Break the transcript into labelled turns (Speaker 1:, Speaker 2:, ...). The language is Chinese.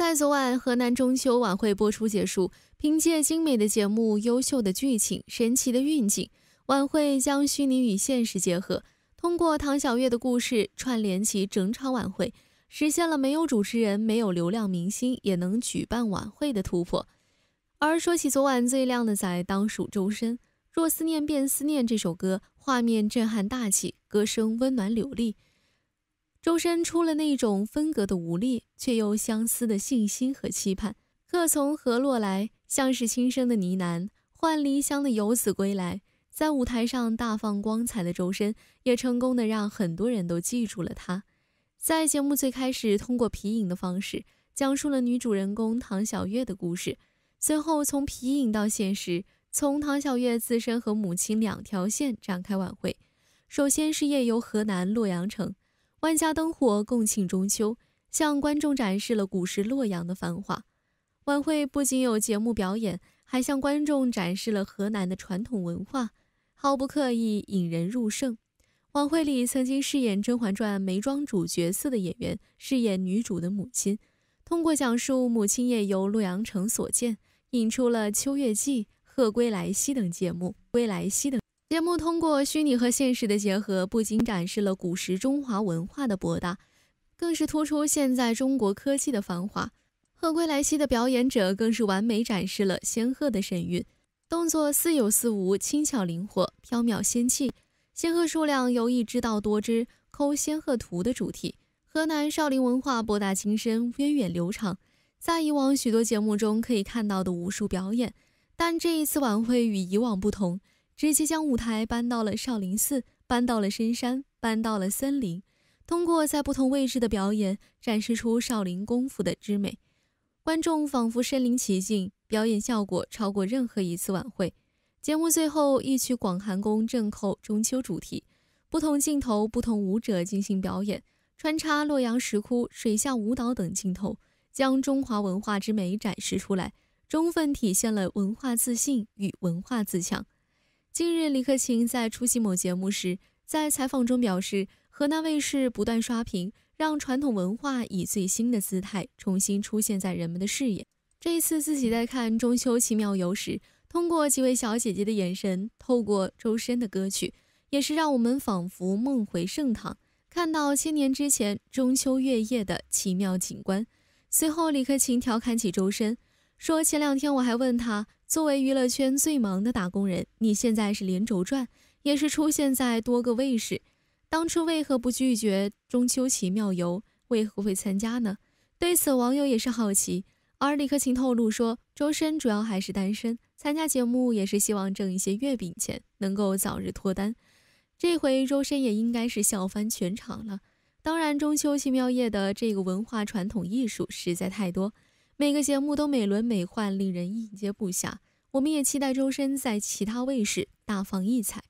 Speaker 1: 在昨晚河南中秋晚会播出结束，凭借精美的节目、优秀的剧情、神奇的运镜，晚会将虚拟与现实结合，通过唐小月的故事串联起整场晚会，实现了没有主持人、没有流量明星也能举办晚会的突破。而说起昨晚最亮的仔，当属周深。若思念便思念这首歌，画面震撼大气，歌声温暖流利。周深出了那种分隔的无力，却又相思的信心和期盼。客从何洛来，像是轻生的呢喃，换离乡的游子归来。在舞台上大放光彩的周深，也成功的让很多人都记住了他。在节目最开始，通过皮影的方式讲述了女主人公唐小月的故事，随后从皮影到现实，从唐小月自身和母亲两条线展开晚会。首先是夜游河南洛阳城。万家灯火共庆中秋，向观众展示了古时洛阳的繁华。晚会不仅有节目表演，还向观众展示了河南的传统文化，毫不刻意，引人入胜。晚会里曾经饰演《甄嬛传》眉庄主角色的演员饰演女主的母亲，通过讲述母亲夜游洛阳城所见，引出了《秋月记》《鹤归来兮》等节目，《归来兮》等。节目通过虚拟和现实的结合，不仅展示了古时中华文化的博大，更是突出现在中国科技的繁华。鹤归来兮的表演者更是完美展示了仙鹤的神韵，动作似有似无，轻巧灵活，飘渺仙气。仙鹤数量由一只到多只，抠仙鹤图的主题。河南少林文化博大精深，源远流长，在以往许多节目中可以看到的武术表演，但这一次晚会与以往不同。直接将舞台搬到了少林寺，搬到了深山，搬到了森林，通过在不同位置的表演，展示出少林功夫的之美，观众仿佛身临其境，表演效果超过任何一次晚会。节目最后一曲《广寒宫》，正扣中秋主题，不同镜头、不同舞者进行表演，穿插洛阳石窟、水下舞蹈等镜头，将中华文化之美展示出来，充分体现了文化自信与文化自强。近日，李克勤在出席某节目时，在采访中表示，河南卫视不断刷屏，让传统文化以最新的姿态重新出现在人们的视野。这一次自己在看《中秋奇妙游》时，通过几位小姐姐的眼神，透过周深的歌曲，也是让我们仿佛梦回盛唐，看到千年之前中秋月夜的奇妙景观。随后，李克勤调侃起周深，说：“前两天我还问他。”作为娱乐圈最忙的打工人，你现在是连轴转，也是出现在多个卫视。当初为何不拒绝中秋奇妙游？为何会参加呢？对此，网友也是好奇。而李克勤透露说，周深主要还是单身，参加节目也是希望挣一些月饼钱，能够早日脱单。这回周深也应该是笑翻全场了。当然，中秋奇妙夜的这个文化传统艺术实在太多。每个节目都美轮美奂，令人应接不暇。我们也期待周深在其他卫视大放异彩。